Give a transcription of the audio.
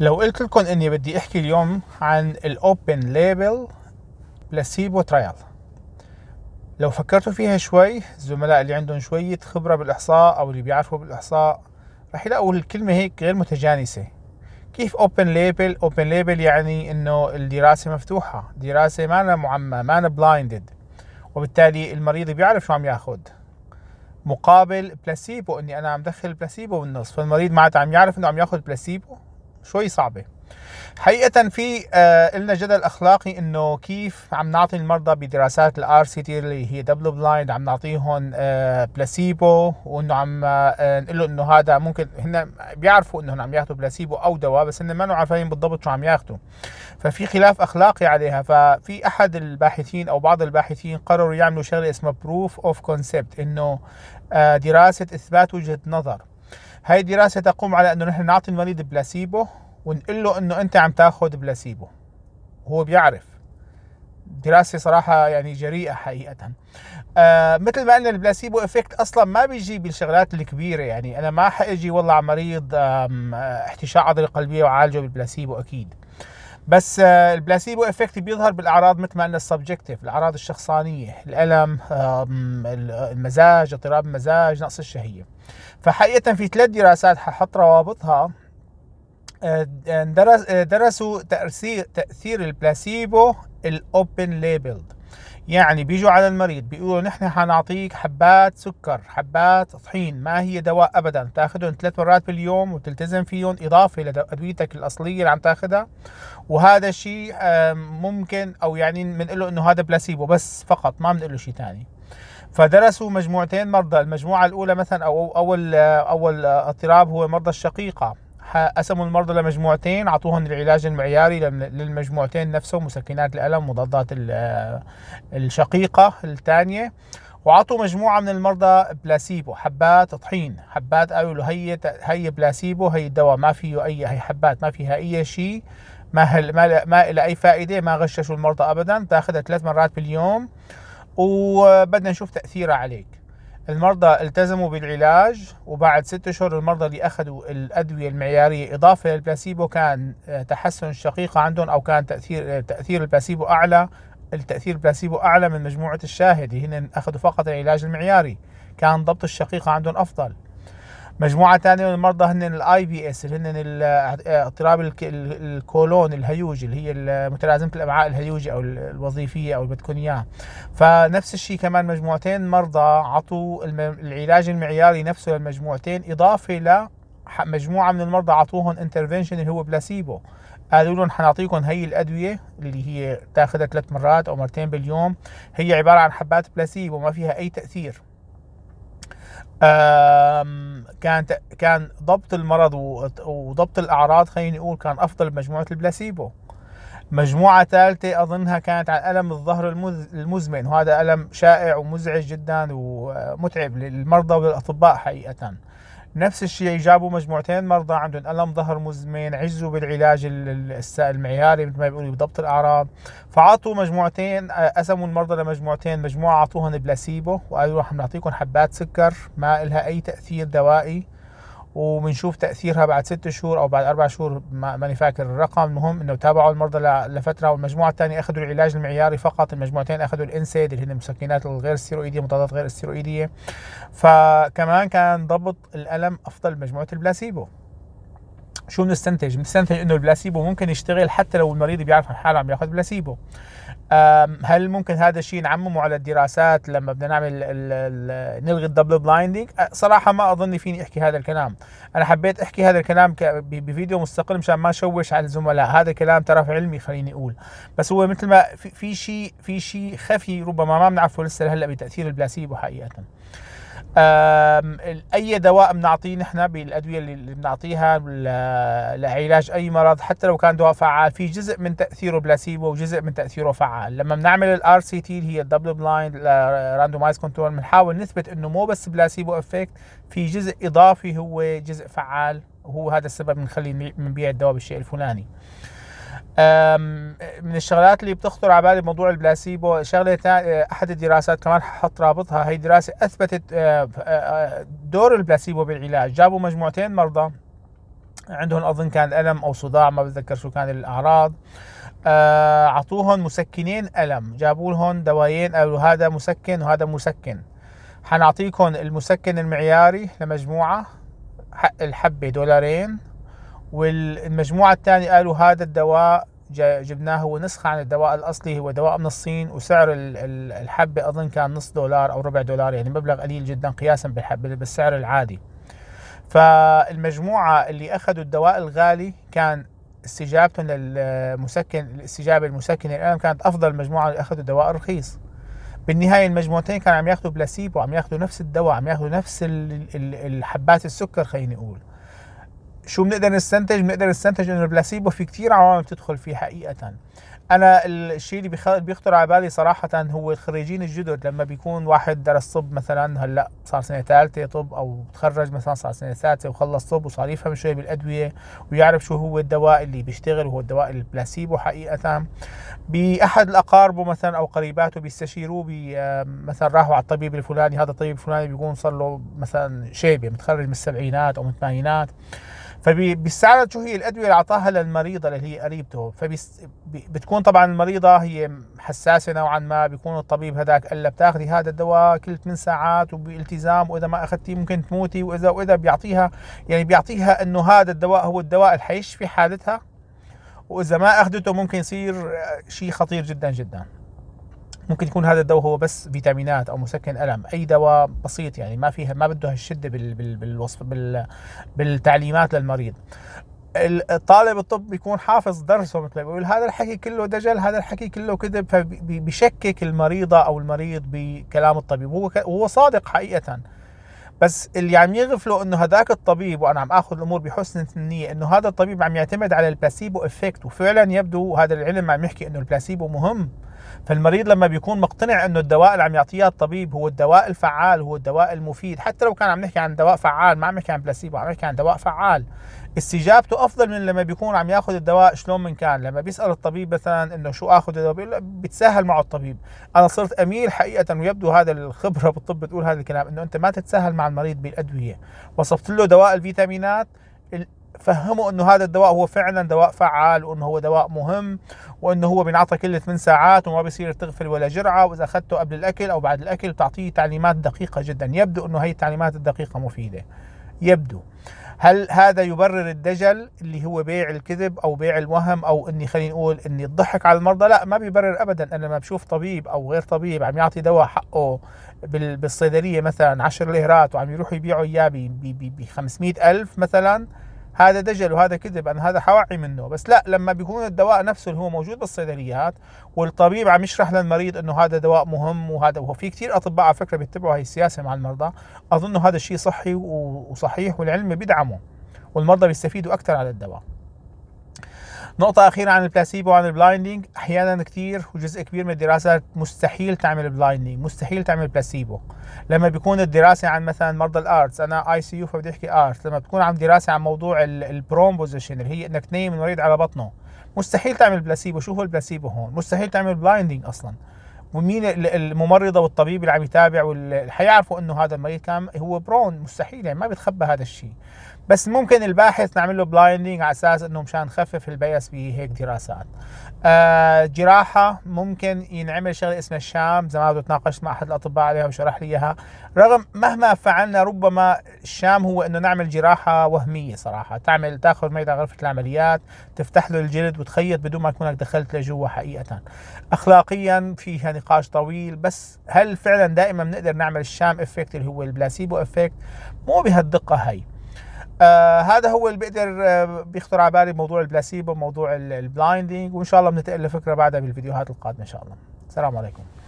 لو قلت لكم اني بدي احكي اليوم عن الاوبن ليبل بلاسيبو ترايل لو فكرتوا فيها شوي الزملاء اللي عندهم شوية خبرة بالإحصاء أو اللي بيعرفوا بالإحصاء رح يلاقوا الكلمة هيك غير متجانسة كيف اوبن ليبل اوبن ليبل يعني انه الدراسة مفتوحة دراسة ما أنا معمى ما أنا بلايندد وبالتالي المريض بيعرف شو عم ياخذ مقابل بلاسيبو اني انا عم دخل بلاسيبو بالنص فالمريض ما عاد عم يعرف انه عم ياخذ بلاسيبو شوي صعبه حقيقة في آه لنا جدل اخلاقي انه كيف عم نعطي المرضى بدراسات الار سي تي اللي هي دبل بلايند عم نعطيهم آه بلاسيبو وانه عم آه نقول له انه هذا ممكن هن بيعرفوا انهم عم ياخذوا بلاسيبو او دواء بس هن ما عارفين بالضبط شو عم ياخذوا ففي خلاف اخلاقي عليها ففي احد الباحثين او بعض الباحثين قرروا يعملوا شغله اسمها بروف اوف كونسبت انه آه، دراسة اثبات وجهة نظر هاي الدراسة تقوم على انه نحن نعطي المريض بلاسيبو ونقول له انه انت عم تاخذ بلاسيبو هو بيعرف دراسة صراحة يعني جريئة حقيقة آه مثل ما قلنا البلاسيبو افكت اصلا ما بيجي بالشغلات الكبيرة يعني انا ما حاجي والله على مريض احتشاء عضلة قلبية وعالجه بالبلاسيبو اكيد بس آه، البلاسيبو افكت بيظهر بالاعراض مثل ما قلنا السبجكتيف الاعراض الشخصانية الالم المزاج اضطراب المزاج نقص الشهية فحقيقة في ثلاث دراسات ححط روابطها آه، آه، آه، درسوا تأثير تأثير البلاسيبو الأوبن ليبلد يعني بيجوا على المريض بيقولوا نحن حنعطيك حبات سكر حبات طحين ما هي دواء ابدا تاخذهم ثلاث مرات باليوم وتلتزم فيهم اضافه لادويتك الاصليه اللي عم تاخذها وهذا الشيء ممكن او يعني بنقول له انه هذا بلاسيبو بس فقط ما بنقول له شيء ثاني فدرسوا مجموعتين مرضى المجموعة الأولى مثلا أو أول أول اضطراب هو مرضى الشقيقة قسموا المرضى لمجموعتين اعطوهم العلاج المعياري للمجموعتين نفسهم مسكنات الالم مضادات الشقيقه الثانيه وعطوا مجموعه من المرضى بلاسيبو حبات طحين حبات قالوا له هي هي بلاسيبو هي الدواء ما فيه اي هي حبات ما فيها اي شيء ما هل ما ما إلى اي فائده ما غششوا المرضى ابدا تاخذها ثلاث مرات باليوم وبدنا نشوف تأثيرها عليك المرضى التزموا بالعلاج وبعد ست أشهر المرضى اللي أخذوا الأدوية المعيارية إضافة للبلاسيبو كان آه، تحسن الشقيقة عندهم أو كان تأثير آه، تأثير البلاسيبو أعلى التأثير البلاسيبو أعلى من مجموعة الشاهد هنا هن أخذوا فقط العلاج المعياري كان ضبط الشقيقة عندهم أفضل مجموعه ثانيه من المرضى هن الاي بي اس اللي هن آه، اضطراب الكولون الهيوجي اللي هي متلازمه الامعاء الهيوجي او الوظيفيه او اللي بدكم اياها فنفس الشيء كمان مجموعتين مرضى عطوا العلاج المعياري نفسه للمجموعتين اضافه ل مجموعه من المرضى عطوهم انترفنشن اللي هو بلاسيبو قالوا لهم حنعطيكم هي الادويه اللي هي تاخذها ثلاث مرات او مرتين باليوم هي عباره عن حبات بلاسيبو ما فيها اي تاثير كان كان ضبط المرض وضبط الاعراض خليني اقول كان افضل بمجموعه البلاسيبو مجموعة ثالثة أظنها كانت عن ألم الظهر المزمن وهذا ألم شائع ومزعج جدا ومتعب آه، للمرضى والأطباء حقيقة نفس الشيء جابوا مجموعتين مرضى عندهم الم ظهر مزمن عجزوا بالعلاج المعياري مثل ما بيقولوا بضبط الاعراض فعطوا مجموعتين آه، قسموا المرضى لمجموعتين مجموعه اعطوهم بلاسيبو وقالوا رح نعطيكم حبات سكر ما لها اي تاثير دوائي وبنشوف تاثيرها بعد ست شهور او بعد اربع شهور ماني فاكر الرقم المهم انه تابعوا المرضى لفتره والمجموعه الثانيه اخذوا العلاج المعياري فقط المجموعتين اخذوا الانسيد اللي هن المسكنات الغير الستيرويديه مضادات غير الستيرويديه فكمان كان ضبط الالم افضل مجموعه البلاسيبو شو بنستنتج؟ بنستنتج انه البلاسيبو ممكن يشتغل حتى لو المريض بيعرف عن حاله عم ياخذ بلاسيبو هل ممكن هذا الشيء نعممه على الدراسات لما بدنا نعمل الـ الـ نلغي الدبل بلايندنج صراحه ما اظن فيني احكي هذا الكلام انا حبيت احكي هذا الكلام بفيديو مستقل مشان ما شوش على الزملاء هذا كلام في علمي خليني اقول بس هو مثل ما في شيء في شيء خفي ربما ما بنعرفه لسه هلا بتاثير البلاسيبو حقيقه اي دواء بنعطيه نحن بالادويه اللي بنعطيها لعلاج اي مرض حتى لو كان دواء فعال في جزء من تاثيره بلاسيبو وجزء من تاثيره فعال لما بنعمل الار سي تي اللي هي الدبل بلايند راندومايز كنترول بنحاول نثبت انه مو بس بلاسيبو افكت في جزء اضافي هو جزء فعال وهو هذا السبب بنخلي بنبيع الدواء بالشيء الفلاني من الشغلات اللي بتخطر على بالي موضوع البلاسيبو شغلة أحد الدراسات كمان حط رابطها هي دراسة أثبتت أه، أه، دور البلاسيبو بالعلاج جابوا مجموعتين مرضى عندهم أظن كان ألم أو صداع ما بتذكر شو كان الأعراض أه، أعطوهم مسكنين ألم جابوا لهم دوايين قالوا هذا مسكن وهذا مسكن حنعطيكم المسكن المعياري لمجموعة حق الحبة دولارين والمجموعة الثانية قالوا هذا الدواء جبناه هو نسخة عن الدواء الأصلي هو دواء من الصين وسعر الحبة أظن كان نص دولار أو ربع دولار يعني مبلغ قليل جدا قياسا بالحبة بالسعر العادي فالمجموعة اللي أخذوا الدواء الغالي كان استجابتهم للمسكن الاستجابة المسكنة الألم كانت أفضل مجموعة اللي أخذوا الدواء الرخيص بالنهاية المجموعتين كانوا عم ياخذوا بلاسيبو عم ياخذوا نفس الدواء عم ياخذوا نفس الحبات السكر خليني أقول شو بنقدر نستنتج؟ بنقدر نستنتج انه البلاسيبو في كثير عوامل بتدخل فيه حقيقة. انا الشيء اللي بيخ... بيخطر على بالي صراحة هو الخريجين الجدد لما بيكون واحد درس طب مثلا هلا صار سنة ثالثة طب او تخرج مثلا صار سنة ثالثة وخلص طب وصار يفهم شوي بالادوية ويعرف شو هو الدواء اللي بيشتغل وهو الدواء البلاسيبو حقيقة. باحد الاقاربه مثلا او قريباته بيستشيروه بي مثلا راحوا على الطبيب الفلاني هذا الطبيب الفلاني بيكون صار له مثلا شيبة متخرج من السبعينات او من الثمانينات فبيستعرض شو هي الادويه اللي اعطاها للمريضه اللي هي قريبته فبتكون طبعا المريضه هي حساسه نوعا ما بيكون الطبيب هذاك قال لها بتاخذي هذا الدواء كل 8 ساعات وبالتزام واذا ما اخذتي ممكن تموتي واذا واذا بيعطيها يعني بيعطيها انه هذا الدواء هو الدواء اللي حيشفي حالتها واذا ما اخذته ممكن يصير شيء خطير جدا جدا ممكن يكون هذا الدواء هو بس فيتامينات او مسكن الم اي دواء بسيط يعني ما فيها ما بده هالشده بال بال بالوصف بال بالتعليمات للمريض الطالب الطب بيكون حافظ درسه مثل ما بيقول هذا الحكي كله دجل هذا الحكي كله كذب فبشكك المريضه او المريض بكلام الطبيب هو هو صادق حقيقه بس اللي عم يغفله انه هذاك الطبيب وانا عم اخذ الامور بحسن النيه انه هذا الطبيب عم يعتمد على البلاسيبو افكت وفعلا يبدو هذا العلم عم يحكي انه البلاسيبو مهم فالمريض لما بيكون مقتنع انه الدواء اللي عم يعطيه الطبيب هو الدواء الفعال هو الدواء المفيد حتى لو كان عم نحكي عن دواء فعال ما عم نحكي عن بلاسيبو عم نحكي عن دواء فعال استجابته افضل من لما بيكون عم ياخذ الدواء شلون من كان لما بيسال الطبيب مثلا انه شو اخذ الدواء بيتساهل معه الطبيب انا صرت اميل حقيقه ويبدو هذا الخبره بالطب بتقول هذا الكلام انه انت ما تتساهل مع المريض بالادويه وصفت له دواء الفيتامينات فهموا انه هذا الدواء هو فعلا دواء فعال وانه هو دواء مهم وانه هو بينعطى كل 8 ساعات وما بيصير تغفل ولا جرعه واذا اخذته قبل الاكل او بعد الاكل بتعطيه تعليمات دقيقه جدا يبدو انه هي التعليمات الدقيقه مفيده يبدو هل هذا يبرر الدجل اللي هو بيع الكذب او بيع الوهم او اني خلينا نقول اني الضحك على المرضى لا ما بيبرر ابدا انا لما بشوف طبيب او غير طبيب عم يعطي دواء حقه بالصيدليه مثلا 10 ليرات وعم يروح يبيعوا اياه ب 500 الف مثلا هذا دجل وهذا كذب أن هذا حواعي منه بس لا لما بيكون الدواء نفسه اللي هو موجود بالصيدليات والطبيب عم يشرح للمريض انه هذا دواء مهم وهذا وهو في كثير اطباء على فكره بيتبعوا هاي السياسه مع المرضى اظن هذا الشيء صحي وصحيح والعلم بيدعمه والمرضى بيستفيدوا اكثر على الدواء نقطة أخيرة عن البلاسيبو وعن البلايندينج أحيانا كتير وجزء كبير من الدراسات مستحيل تعمل بلايندينج مستحيل تعمل بلاسيبو لما بيكون الدراسة عن مثلا مرضى الارتس أنا اي سي يو فبدي أحكي ارتس لما بتكون عم دراسة عن موضوع البرومبوزيشن اللي هي إنك تنيم المريض على بطنه مستحيل تعمل بلاسيبو شو هو البلاسيبو هون مستحيل تعمل بلايندينج أصلا ومين الممرضه والطبيب اللي عم يتابع حيعرفوا انه هذا المريض كان هو برون مستحيل يعني ما بيتخبى هذا الشيء بس ممكن الباحث نعمل له بلايندنج على اساس انه مشان نخفف البيس بهيك دراسات آه جراحه ممكن ينعمل شغله اسمها الشام زي ما تناقشت مع احد الاطباء عليها وشرح لي اياها رغم مهما فعلنا ربما الشام هو انه نعمل جراحه وهميه صراحه تعمل تاخذ على غرفه العمليات تفتح له الجلد وتخيط بدون ما تكونك دخلت لجوا حقيقه اخلاقيا فيها نقاش طويل بس هل فعلا دائما بنقدر نعمل الشام افكت اللي هو البلاسيبو افكت مو بهالدقه هي آه هذا هو اللي بيقدر آه بيخطر على بالي موضوع البلاسيبو موضوع البلايندينج وان شاء الله بنتقل لفكره بعدها بالفيديوهات القادمه ان شاء الله السلام عليكم